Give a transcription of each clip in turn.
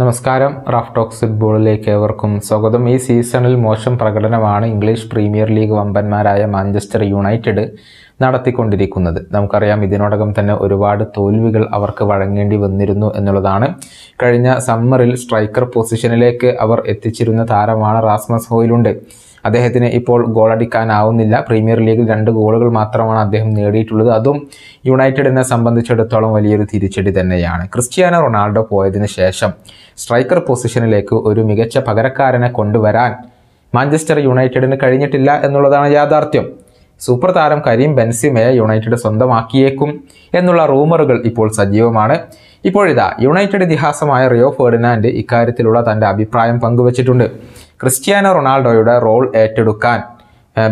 നമസ്കാരം Raf talks ഫുട്ബോളിലേക്ക് ഏവർക്കും സ്വാഗതം ഈ സീസണിൽ മോശം പ്രകടനമാണ് ഇംഗ്ലീഷ് പ്രീമിയർ ലീഗ് വമ്പന്മാരായ മാഞ്ചസ്റ്റർ യുണൈറ്റഡ് നടത്തിക്കൊണ്ടിരിക്കുന്നത് നമുക്കറിയാം ഇതിനോടകം തന്നെ ഒരുപാട് തോൽവികൾ അവർക്ക് വഴങ്ങേണ്ടി വന്നിരുന്നു എന്നുള്ളതാണ് കഴിഞ്ഞ സമ്മറിൽ സ്ട്രൈക്കർ പൊസിഷനിലേക്ക് അവർ എത്തിച്ചിരുന്ന താരമാണ് റാസ്മസ് ഹോയിലുണ്ട് അദ്ദേഹത്തിന് ഇപ്പോൾ ഗോളടിക്കാനാവുന്നില്ല പ്രീമിയർ ലീഗിൽ രണ്ട് ഗോളുകൾ മാത്രമാണ് അദ്ദേഹം നേടിയിട്ടുള്ളത് അതും യുണൈറ്റഡിനെ സംബന്ധിച്ചിടത്തോളം വലിയൊരു തിരിച്ചടി തന്നെയാണ് ക്രിസ്ത്യാനോ റൊണാൾഡോ പോയതിനു ശേഷം സ്ട്രൈക്കർ പൊസിഷനിലേക്ക് ഒരു മികച്ച പകരക്കാരനെ കൊണ്ടുവരാൻ മാഞ്ചസ്റ്റർ യുണൈറ്റഡിന് കഴിഞ്ഞിട്ടില്ല എന്നുള്ളതാണ് യാഥാർത്ഥ്യം സൂപ്പർ താരം കരീം ബെൻസിമയെ യുണൈറ്റഡ് സ്വന്തമാക്കിയേക്കും എന്നുള്ള റൂമറുകൾ ഇപ്പോൾ സജീവമാണ് ഇപ്പോഴിതാ യുണൈറ്റഡ് ഇതിഹാസമായ റിയോ ഫെർഡിനാൻഡ് ഇക്കാര്യത്തിലുള്ള തൻ്റെ അഭിപ്രായം പങ്കുവച്ചിട്ടുണ്ട് ക്രിസ്ത്യാനോ റൊണാൾഡോയുടെ റോൾ ഏറ്റെടുക്കാൻ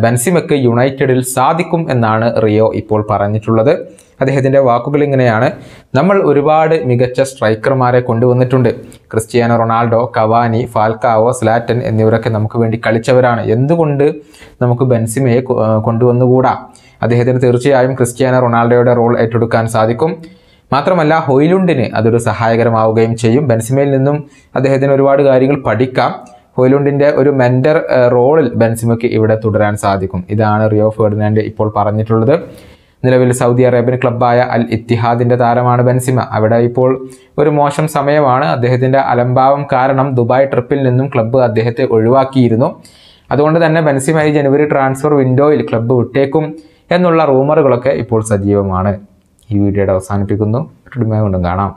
ബൻസിമക്ക് യുണൈറ്റഡിൽ സാധിക്കും എന്നാണ് റിയോ ഇപ്പോൾ പറഞ്ഞിട്ടുള്ളത് അദ്ദേഹത്തിൻ്റെ വാക്കുകൾ ഇങ്ങനെയാണ് നമ്മൾ ഒരുപാട് മികച്ച സ്ട്രൈക്കർമാരെ കൊണ്ടുവന്നിട്ടുണ്ട് Cristiano Ronaldo Cavani Falcao Zlatan എന്നിവരൊക്കെ നമുക്ക് വേണ്ടി കളിച്ചവരാണ് എന്തുകൊണ്ട് നമുക്ക് ബെൻസിമയെ കൊണ്ടുവന്നുകൂടാ അദ്ദേഹത്തിന് തീർച്ചയായും ക്രിസ്റ്റ്യാനോ റൊണാൾഡോയുടെ റോൾ ഏറ്റെടുക്കാൻ സാധിക്കും മാത്രമല്ല ഹൊയിലുണ്ടിന് അതൊരു സഹായകരമാവുകയും ചെയ്യും ബെൻസിമയിൽ നിന്നും അദ്ദേഹത്തിന് ഒരുപാട് കാര്യങ്ങൾ പഠിക്കാം ഹൊയിലുണ്ടിൻ്റെ ഒരു മെന്റർ റോളിൽ ബെൻസിമയ്ക്ക് ഇവിടെ തുടരാൻ സാധിക്കും ഇതാണ് റിയോ ഫെർഡിനാൻഡ് ഇപ്പോൾ പറഞ്ഞിട്ടുള്ളത് നിലവിൽ സൗദി അറേബ്യൻ ക്ലബ്ബായ അൽ ഇത്തിഹാദിന്റെ താരമാണ് ബെൻസിമ അവിടെ ഇപ്പോൾ ഒരു മോശം സമയമാണ് അദ്ദേഹത്തിന്റെ അലംഭാവം കാരണം ദുബായ് ട്രിപ്പിൽ നിന്നും ക്ലബ്ബ് അദ്ദേഹത്തെ ഒഴിവാക്കിയിരുന്നു അതുകൊണ്ട് തന്നെ ബെൻസിമ ഈ ജനുവരി ട്രാൻസ്ഫർ വിൻഡോയിൽ ക്ലബ്ബ് വിട്ടേക്കും എന്നുള്ള റൂമറുകളൊക്കെ ഇപ്പോൾ സജീവമാണ് ഈ വീഡിയോയുടെ അവസാനിപ്പിക്കുന്നു കൊണ്ടും കാണാം